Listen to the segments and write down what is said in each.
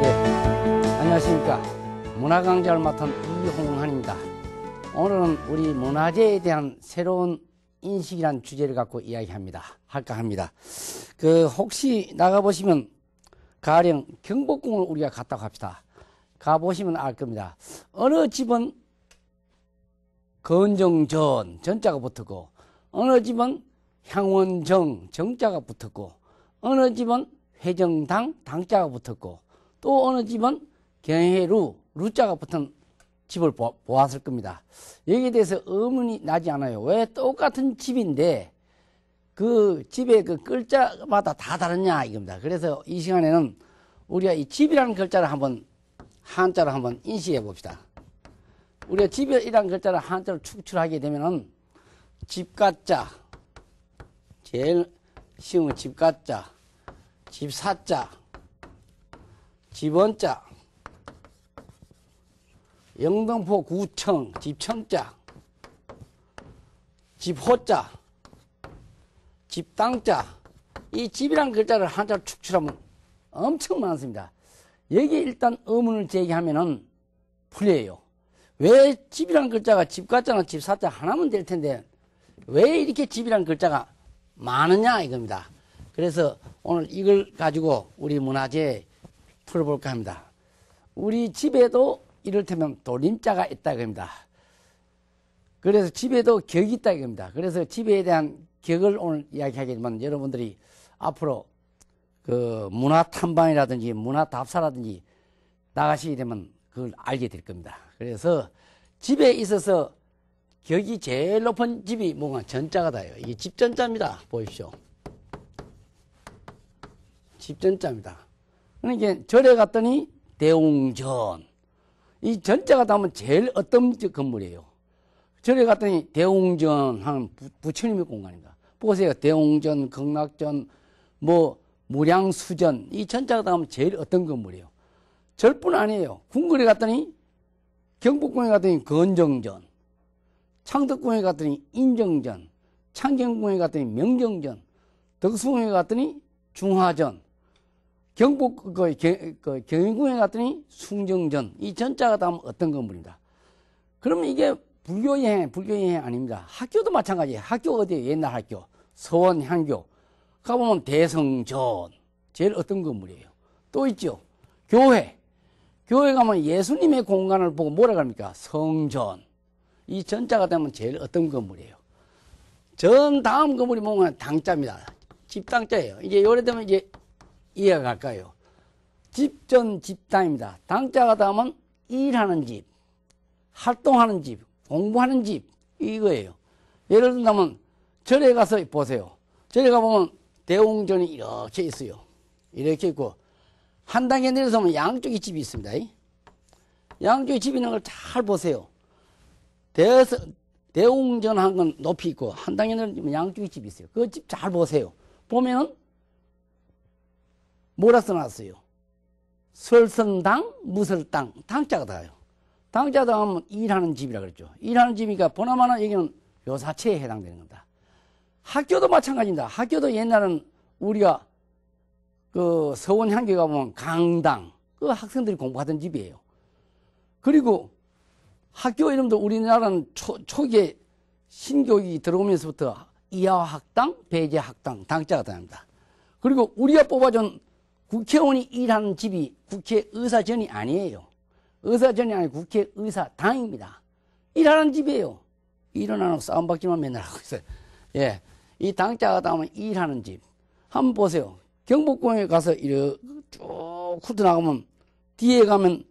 예, 안녕하십니까. 문화 강좌를 맡은 이홍환입니다. 오늘은 우리 문화재에 대한 새로운 인식이란 주제를 갖고 이야기합니다. 할까 합니다. 그 혹시 나가보시면 가령 경복궁을 우리가 갔다고 합시다. 가보시면 알 겁니다. 어느 집은 건정전, 전자가 붙었고, 어느 집은 향원정, 정자가 붙었고, 어느 집은 회정당, 당자가 붙었고, 또 어느 집은 경해루, 루자가 붙은 집을 보았을 겁니다. 여기에 대해서 의문이 나지 않아요. 왜 똑같은 집인데 그 집의 그 글자마다 다 다르냐 이겁니다. 그래서 이 시간에는 우리가 이 집이라는 글자를 한번 한자로 한번 인식해 봅시다. 우리가 집이라는 글자를 한자로 축출하게 되면은 집가자 제일 쉬운 집가자 집사자 집원자 영등포 구청 집청자 집호자 집당자이 집이란 글자를 한자로 축출하면 엄청 많습니다. 여기 일단 의문을 제기하면은 풀려요. 왜 집이란 글자가 집가잖나집 사자 하나면 될 텐데 왜 이렇게 집이란 글자가 많으냐 이겁니다. 그래서 오늘 이걸 가지고 우리 문화재 풀어볼까 합니다. 우리 집에도 이를테면 돌림자가 있다 그럽니다. 그래서 집에도 격이 있다 이겁니다. 그래서 집에 대한 격을 오늘 이야기하겠지만 여러분들이 앞으로 그 문화 탐방이라든지 문화 답사라든지 나가시게 되면 그걸 알게 될 겁니다. 그래서 집에 있어서 격이 제일 높은 집이 뭔가 전자가 다요. 이게 집전자입니다. 보십시오. 집전자입니다. 그러니까 절에 갔더니 대웅전. 이 전자가 담면 제일 어떤 건물이에요? 절에 갔더니 대웅전 하는 부처님의 공간입니다. 보세요. 대웅전, 극락전, 뭐, 무량수전. 이 전자가 담면 제일 어떤 건물이에요? 절뿐 아니에요. 궁궐에 갔더니 경복궁에 갔더니 건정전, 창덕궁에 갔더니 인정전, 창경궁에 갔더니 명정전, 덕수궁에 갔더니 중화전, 경북 그, 그 경인궁에 갔더니 숭정전 이 전자가 다음 어떤 건물입니다. 그러면 이게 불교 여행 불교 여행 아닙니다. 학교도 마찬가지예요. 학교 어디에 옛날 학교 서원 향교 가보면 대성전 제일 어떤 건물이에요. 또 있죠 교회 교회 가면 예수님의 공간을 보고 뭐라 그럽니까 성전 이 전자가 되면 제일 어떤 건물이에요. 전 다음 건물이 뭐냐 당자입니다. 집 당자예요. 이제 요래 되면 이제 이어갈까요? 집전 집단입니다. 당자가 담은 일하는 집, 활동하는 집, 공부하는 집 이거예요. 예를 든다면 절에 가서 보세요. 절에 가보면 대웅전이 이렇게 있어요. 이렇게 있고 한 단계 내려서면 양쪽에 집이 있습니다. 양쪽에 집이 있는 걸 잘 보세요. 대서, 대웅전 한 건 높이 있고 한 단계 내려면 서 양쪽에 집이 있어요. 그 집 잘 보세요. 보면은 뭐라 써놨어요? 설성당, 무설당, 당자가 들어요 당자 다음면 일하는 집이라 그랬죠. 일하는 집이니까 보나마나 여기는 요사체에 해당되는 겁니다. 학교도 마찬가지입니다. 학교도 옛날은 우리가 그 서원 향교 가보면 강당, 그 학생들이 공부하던 집이에요. 그리고 학교 이름도 우리나라는 초, 초기에 신교육이 들어오면서부터 이하학당, 배제학당, 당자가 다닙니다. 그리고 우리가 뽑아준 국회의원이 일하는 집이 국회의사전이 아니에요. 의사전이 아니라 국회의사당입니다. 일하는 집이에요. 일어나는 싸움받기만 맨날 하고 있어요. 예. 이 당자가 나오면 일하는 집. 한번 보세요. 경복궁에 가서 이렇게 쭉 훑어나가면 뒤에 가면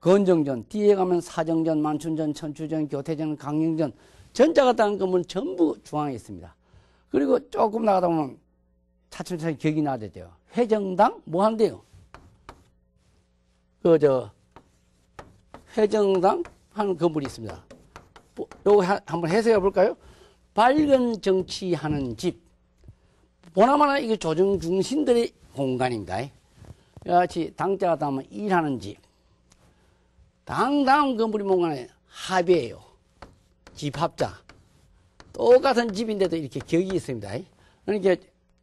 건정전, 뒤에 가면 사정전, 만춘전, 천추전, 교태전, 강령전, 전자가 따는 건 전부 중앙에 있습니다. 그리고 조금 나가다 보면 차츰차츰 격이 나아져요. 회정당 뭐 한대요? 그저 회정당 하는 건물이 있습니다. 뭐, 요거 한번 해석해 볼까요? 밝은 정치하는 집. 보나마나 이게 조정 중심들의 공간입니다. 같이 당자가 담은 일하는 집. 당당한 건물이 뭔가는 합의예요. 집합자. 똑같은 집인데도 이렇게 격이 있습니다. 그러니까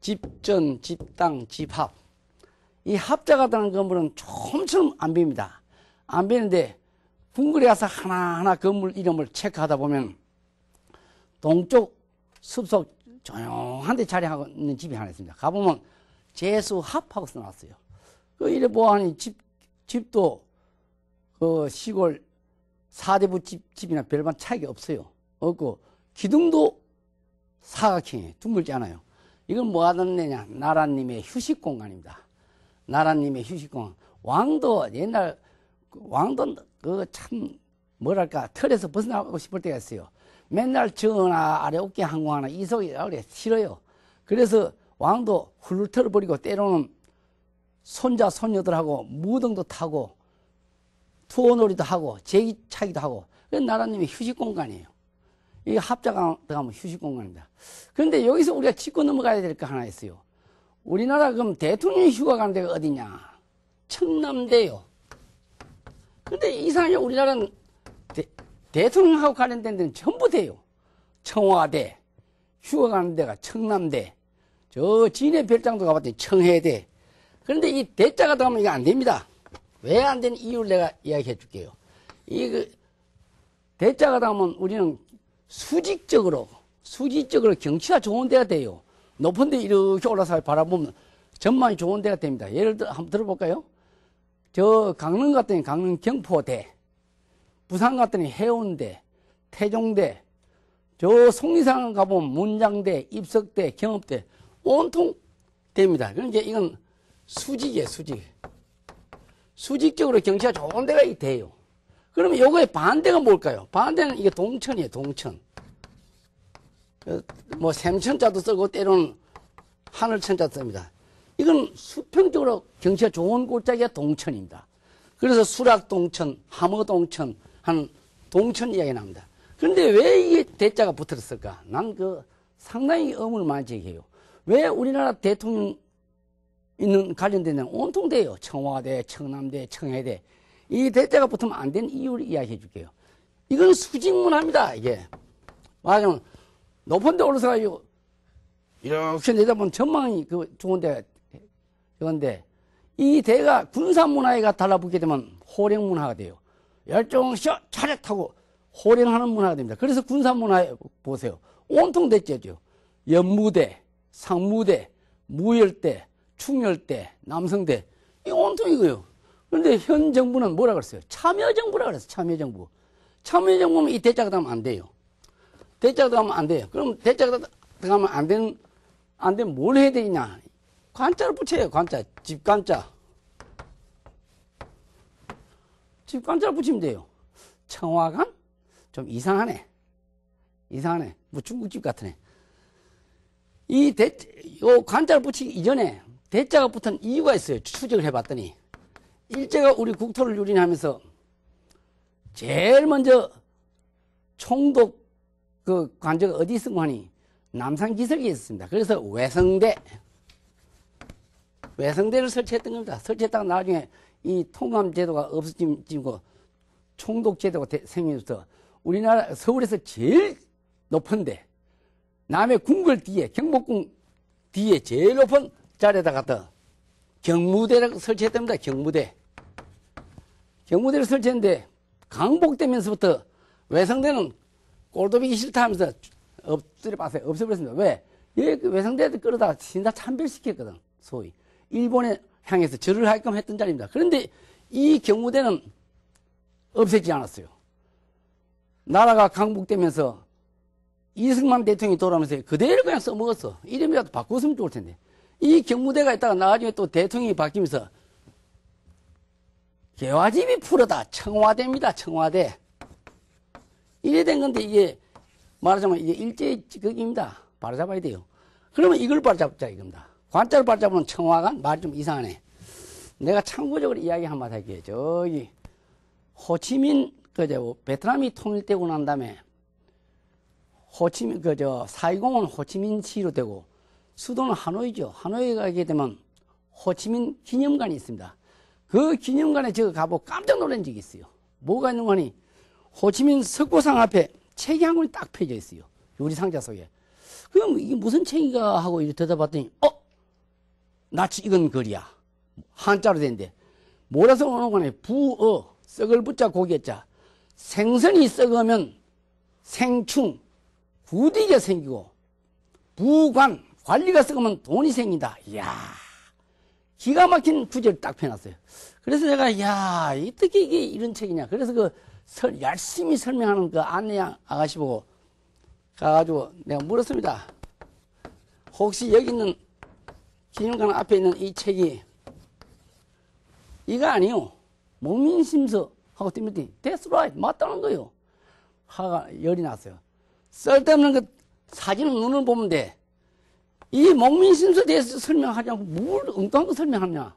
집전, 집당, 집합. 이 합자가 되는 건물은 처음안 빕니다. 안 비는데 궁궐에 가서 하나하나 건물 이름을 체크하다 보면 동쪽 숲속 조용한 데 자리하고 있는 집이 하나 있습니다. 가보면 재수합하고 써놨어요. 그 이래 보아하니 집, 집도 그 시골 사대부 집, 집이나 별반 차이가 없어요. 없고 기둥도 사각형이에요. 둥글지 않아요. 이건 뭐 하던 데냐? 나라님의 휴식 공간입니다. 나라님의 휴식 공간. 왕도 옛날 그 왕도 그 참 뭐랄까 틀에서 벗어나고 싶을 때가 있어요. 맨날 저나 아래 어깨 항공하나 이속이 아래 싫어요. 그래서 왕도 훌훌 털어버리고 때로는 손자 손녀들하고 무등도 타고 투어놀이도 하고 제기차기도 하고 그 나라님의 휴식 공간이에요. 이 합자가 들어가면 휴식 공간입니다. 그런데 여기서 우리가 짚고 넘어가야 될 거 하나 있어요. 우리나라 그럼 대통령이 휴가 가는 데가 어디냐? 청남대요. 그런데 이상하게 우리나라는 대, 통령하고 관련된 데는 전부 대요. 청와대, 휴가 가는 데가 청남대, 저 진해 별장도 가봤더니 청해대. 그런데 이 대자가 들어가면 이거 안 됩니다. 왜 안 되는 이유를 내가 이야기해 줄게요. 이그 대자가 들어가면 우리는 수직적으로 수직적으로 경치가 좋은 데가 돼요. 높은 데 이렇게 올라서 바라보면 전망이 좋은 데가 됩니다. 예를 들어 한번 들어볼까요? 저 강릉 같더니 강릉 경포대, 부산 같더니 해운대, 태종대, 저 송리산 가보면 문장대, 입석대, 경업대 온통 됩니다. 그러니까 이건 수직이에요, 수직. 수직적으로 경치가 좋은 데가 돼요. 그러면 요거의 반대가 뭘까요? 반대는 이게 동천이에요, 동천. 뭐 샘천자도 쓰고 때로는 하늘천자도 씁니다. 이건 수평적으로 경치가 좋은 골짜기가 동천입니다. 그래서 수락동천, 함어동천, 한 동천 이야기 나옵니다. 그런데 왜 이게 대자가 붙었을까? 난 그 상당히 의문을 많이 제기해요. 왜 우리나라 대통령 있는 관련된 데는 온통 돼요 청와대, 청남대, 청해대. 이 대자가 붙으면 안 되는 이유를 이야기해 줄게요. 이건 수직문화입니다, 이게. 만약 높은 데 올라서가지고 이렇게 내다보면 전망이 그 좋은데, 그런데 이 대가 군사문화에가 달라붙게 되면 호령문화가 돼요. 열정셔 차렷타고 호령하는 문화가 됩니다. 그래서 군사문화에 보세요. 온통 대째죠. 연무대, 상무대, 무열대, 충열대, 남성대. 이 온통 이거요. 예 그런데 현 정부는 뭐라 그랬어요? 참여정부라 그랬어요. 참여정부. 참여정부면 이 대자가 들어가면 안 돼요. 대자가 들어가면 안 돼요. 그럼 대자가 들어가면 안 되는, 안 되면 뭘 해야 되냐. 관자를 붙여요. 관자. 집관자. 집관자를 붙이면 돼요. 청화관? 좀 이상하네. 이상하네. 뭐 중국집 같으네. 이 대, 요 관자를 붙이기 이전에 대자가 붙은 이유가 있어요. 추적을 해봤더니. 일제가 우리 국토를 유린하면서 제일 먼저 총독 그 관저가 어디 있었고 하니 남산 기슭에 있었습니다. 그래서 외성대 외성대를 설치했던 겁니다. 설치했다가 나중에 이 통감 제도가 없어지고 총독 제도가 생기면서 우리나라 서울에서 제일 높은데 남해 궁궐 뒤에 경복궁 뒤에 제일 높은 자리에다 가다 경무대를 설치했답니다. 경무대. 경무대를 설치했는데 강복되면서부터 외상대는 골도비기 싫다 하면서 엎드려 봤어요. 없애버렸습니다. 왜? 그 외상대도 끌어다 신사 참별시켰거든. 소위. 일본에 향해서 절을 할게끔 했던 자리입니다. 그런데 이 경무대는 없애지 않았어요. 나라가 강복되면서 이승만 대통령이 돌아오면서 그대로 그냥 써먹었어. 이름이라도 바꿨으면 좋을 텐데. 이 경무대가 있다가 나중에 또 대통령이 바뀌면서 개화집이 풀어다 청와대입니다. 청와대. 이래 된 건데 이게 말하자면 이게 일제의 지극입니다. 바로잡아야 돼요. 그러면 이걸 바로잡자 이겁니다. 관자를 바로잡으면 청와관 말이좀 이상하네. 내가 참고적으로 이야기 한번 할게요. 저기 호치민 그저 베트남이 통일되고 난 다음에 호치민 그저 사이공은 호치민시로 되고 수도는 하노이죠. 하노이 가게 되면 호치민 기념관이 있습니다. 그 기념관에 제가 가보고 깜짝 놀란 적이 있어요. 뭐가 있는 거니? 호치민 석고상 앞에 책이 한 권이 딱 펴져 있어요. 요리 상자 속에. 그럼 이게 무슨 책인가 하고 이렇게 대답봤더니 어? 나치 이건 글이야. 한자로 된데. 몰아서 오는 거니 부어. 썩을 붙자 고개자. 생선이 썩으면 생충. 구디게 생기고. 부관. 관리가 썩으면 돈이 생긴다. 이야. 기가 막힌 구절 딱 펴놨어요. 그래서 내가 야 어떻게 이게 이런 책이냐. 그래서 그 설, 열심히 설명하는 그 안내양 아, 아가씨 보고 가가지고 내가 물었습니다. 혹시 여기 있는 기념관 앞에 있는 이 책이 이거 아니요. 무민심서 하고 띠면띠 That's right. 맞다는 거요. 화가 열이 났어요. 쓸데없는 그 사진은 눈을 보면 돼. 이 목민심서에 대해서 설명하냐고 뭘 엉뚱한 거 설명하냐.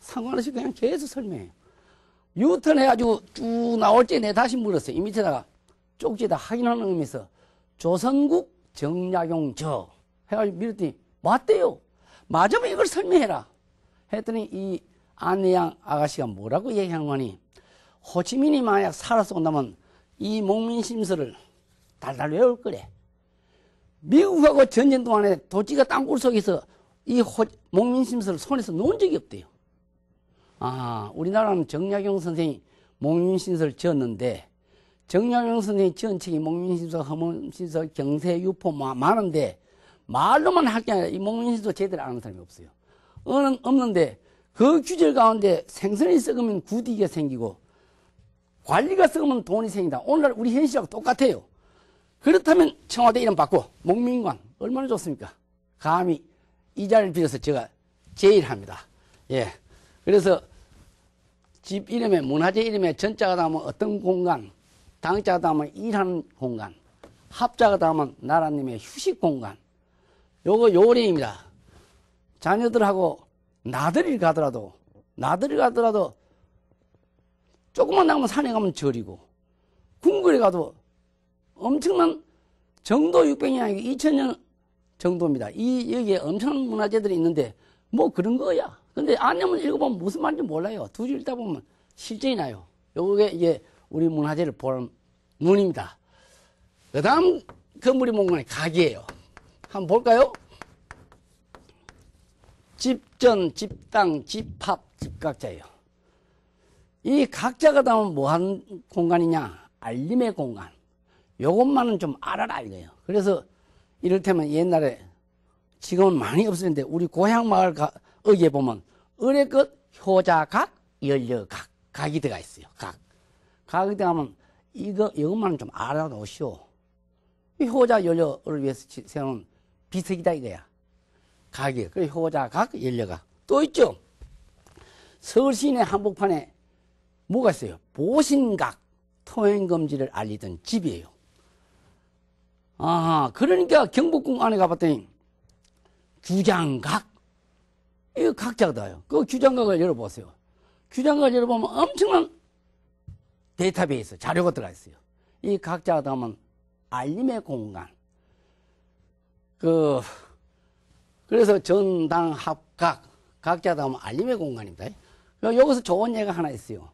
상관없이 그냥 계속 설명해요. 유턴 해가지고 쭉 나올 지내 다시 물었어요. 이 밑에다가 쪽지에다 확인하는 의미에서 조선국 정약용 저 해가지고 밀었더니 맞대요. 맞으면 이걸 설명해라. 했더니 이 안내양 아가씨가 뭐라고 얘기한 거니 호치민이 만약 살아서 온다면 이 목민심서를 달달 외울 거래. 미국하고 전쟁 동안에 도지가 땅굴 속에서 이 목민심서를 손에서 놓은 적이 없대요. 아, 우리나라는 정약용 선생이 목민신서를 지었는데, 정약용 선생이 지은 책이 목민신서, 허문신서, 경세, 유포 많은데, 말로만 할 게 아니라 이 목민신서 제대로 아는 사람이 없어요. 어는 없는데, 그 규절 가운데 생선이 썩으면 구디가 생기고, 관리가 썩으면 돈이 생긴다. 오늘날 우리 현실하고 똑같아요. 그렇다면 청와대 이름 바꿔 목민관 얼마나 좋습니까? 감히 이 자리를 빌어서 제가 제일합니다. 예. 그래서 집 이름에 문화재 이름에 전자가 나오면 어떤 공간, 당자가 나오면 일하는 공간, 합자가 나오면 나라님의 휴식 공간. 요거 요령입니다. 자녀들하고 나들이를 가더라도 나들이를 가더라도 조금만 나가면 산에 가면 절이고 궁궐에 가도 엄청난 정도 600년이 아니고 2000년 정도입니다. 이 여기에 엄청난 문화재들이 있는데 뭐 그런 거야. 근데 안내문 읽어보면 무슨 말인지 몰라요. 두 줄 읽다 보면 실증이 나요. 요게 이제 우리 문화재를 보는 눈입니다. 그 다음 건물이 뭔가 각이에요. 한번 볼까요? 집전, 집당, 집합, 집각자예요. 이 각자가 다음 뭐하는 공간이냐? 알림의 공간. 요것만은 좀 알아라 이거예요. 그래서 이를테면 옛날에 지금은 많이 없었는데 우리 고향 마을 가, 어기에 보면 의뢰끝 효자각 연려각 각이 들어가 있어요. 각 각이 들어가면 이거 이것만은 좀 알아놓으시오. 효자 연려를 위해서 세운 비석이다 이거야. 각이 그 효자각 연려각또 있죠. 서울 시내 한복판에 뭐가 있어요? 보신각 토행금지를 알리던 집이에요. 아, 그러니까 경복궁 안에 가봤더니 규장각 이거 각자다요. 그 규장각을 열어보세요. 규장각을 열어보면 엄청난 데이터베이스 자료가 들어가 있어요. 이 각자다 하면 알림의 공간. 그 그래서 전당 합각 각자다 하면 알림의 공간입니다. 그 여기서 좋은 예가 하나 있어요.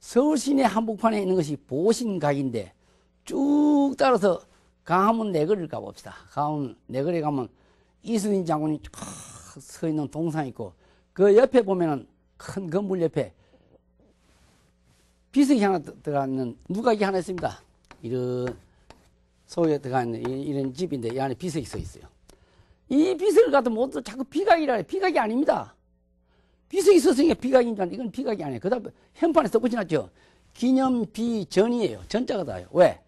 서울 시내 한복판에 있는 것이 보신각인데 쭉 따라서 강화문 내거리를 네 가봅시다. 강화문 내거리 가면 네 이순신 장군이 쫙서 있는 동상 있고 그 옆에 보면은 큰 건물 옆에 비석이 하나 들어가 는 누각이 하나 있습니다. 이런 소에 들어가 는 이런 집인데 이 안에 비석이 서 있어요. 이 비석을 가도 모두 자꾸 비각이라 해. 비각이 아닙니다. 비석이 서서으니까 비각이니까 이건 비각이 아니에요. 그 다음에 현판에 써붙여놨죠. 기념비 전이에요. 전자가 다요. 왜?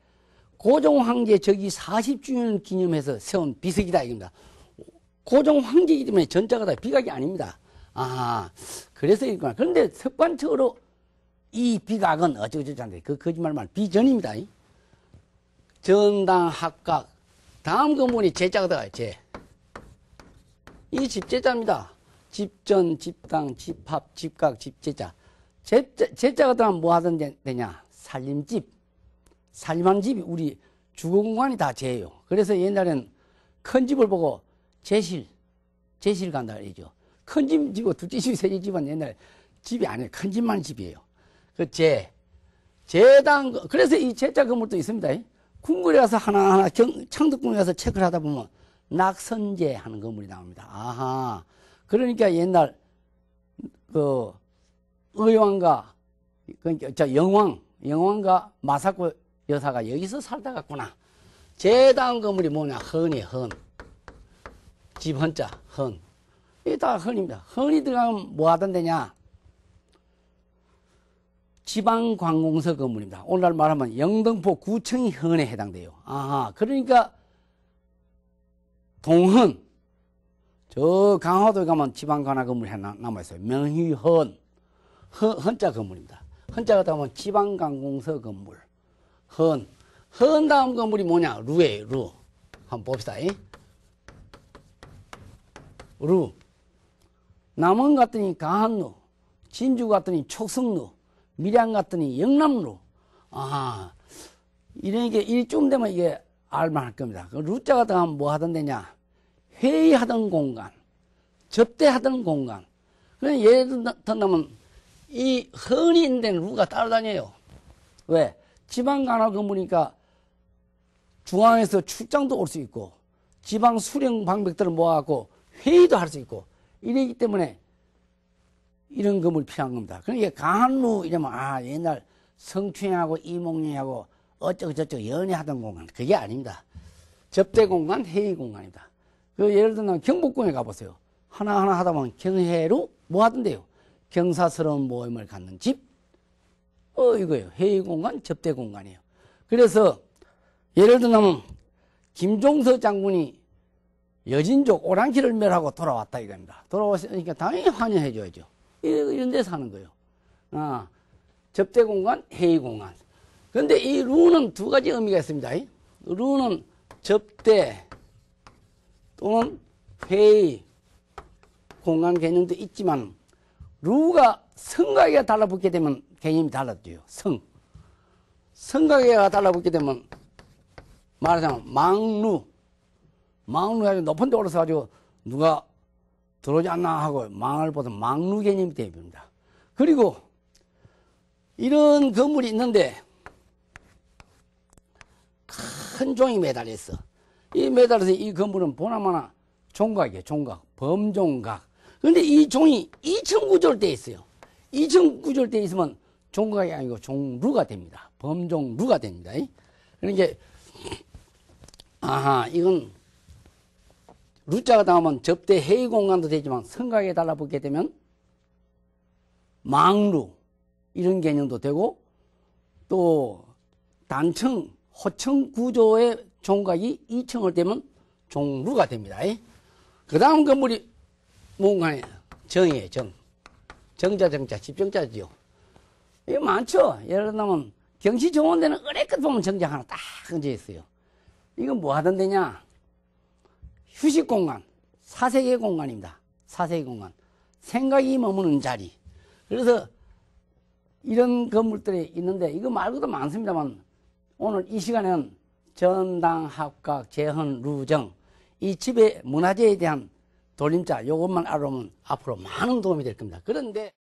고종 황제 저기 40주년 기념해서 세운 비석이다 이겁니다. 고종 황제이기 때문에 전자가 다 비각이 아닙니다. 아, 그래서 이구나. 그런데 습관적으로 이 비각은 어쩌고저쩌고 그 거짓말 말 비전입니다. 전당 합각 다음 건물이 제자가 다가요 제. 이 집제자입니다. 집전, 집당, 집합, 집각, 집제자. 제자, 제자가 다뭐 하던 되냐? 살림집. 살만한 집이 우리 주거 공간이 다 재예요. 그래서 옛날엔 큰 집을 보고 재실, 재실 간다 그러죠. 큰 집, 집고 둘째 집, 세째 집은 옛날 집이 아니에요. 큰 집만 집이에요. 그 재, 재당, 그래서 이 재자 건물도 있습니다. 궁궐에 가서 하나하나 창덕궁에 가서 체크를 하다 보면 낙선재 하는 건물이 나옵니다. 아하. 그러니까 옛날 그 의왕과 그러니까 영왕, 영왕과 마사코 여사가 여기서 살다 갔구나. 재단 건물이 뭐냐? 헌이 헌. 집 헌자 헌. 이게 다 헌입니다. 헌이 들어가면 뭐 하던 데냐? 지방관공서 건물입니다. 오늘날 말하면 영등포 구청이 헌에 해당돼요. 아하, 그러니까 동헌, 저 강화도에 가면 지방관화 건물이 하나 남아있어요. 명희헌, 헌, 헌자 건물입니다. 헌자가 다음은 지방관공서 건물. 헌. 헌 다음 건물이 뭐냐? 루에 루. 한번 봅시다. 이. 루. 남원 같더니 강한루. 진주 같더니 촉성루. 밀양 같더니 영남루. 아, 이런 게일쯤 되면 이게 알만할 겁니다. 그 루자가 들어면뭐 하던 데냐? 회의하던 공간, 접대하던 공간. 그럼 예를 든다면 이 흔히 있는 루가 따로다녀요 왜? 지방 간호 근무니까 중앙에서 출장도 올 수 있고 지방 수령 방백들을 모아갖고 회의도 할 수 있고 이러기 때문에 이런 금을 필요한 겁니다. 그러니까 강한루 이러면 아 옛날 성추행하고 이몽룡하고 어쩌고저쩌고 연애하던 공간 그게 아닙니다. 접대 공간, 회의 공간이다. 그 예를 들면 경복궁에 가보세요. 하나하나 하다 보면 경회로 뭐 하던데요. 경사스러운 모임을 갖는 집, 어, 이거예요. 회의 공간, 접대 공간이에요. 그래서 예를 들면 김종서 장군이 여진족 오랑캐를 멸하고 돌아왔다 이겁니다. 돌아왔으니까 당연히 환영해 줘야죠. 이런 데서 하는 거예요. 아, 접대 공간, 회의 공간. 그런데 이 루는 두 가지 의미가 있습니다. 루는 접대 또는 회의 공간 개념도 있지만 루가 성과가 달라붙게 되면 개념이 달라져요. 성. 성각에가 달라붙게 되면 말하자면 망루. 망루가 높은 데 올라서가지고 누가 들어오지 않나 하고 망을 보던 망루 개념이 되어버립니다. 그리고 이런 건물이 있는데 큰 종이 매달려 있어. 이 매달려서 이 건물은 보나마나 종각이에요. 종각. 범종각. 근데 이 종이 2층 구조로 되어 있어요. 2층 구조로 되어 있으면 종각이 아니고 종루가 됩니다. 범종루가 됩니다. 그러니까 아하 이건 루자가 나오면 접대 해의 공간도 되지만 성각에 달라붙게 되면 망루 이런 개념도 되고 또 단층 호층 구조의 종각이 2층을 되면 종루가 됩니다. 그 다음 건물이 뭔가에 정이에요. 정. 정자 정자 집정자지요. 이거 많죠? 예를 들면 경치 좋은 데는 어뢰끝 보면 정장 하나 딱 얹어 있어요. 이건 뭐 하던 데냐? 휴식 공간, 사색의 공간입니다. 사색의 공간. 생각이 머무는 자리. 그래서 이런 건물들이 있는데 이거 말고도 많습니다만 오늘 이 시간에는 전당, 합각, 재헌, 루정 이 집의 문화재에 대한 돌림자 요것만 알아보면 앞으로 많은 도움이 될 겁니다. 그런데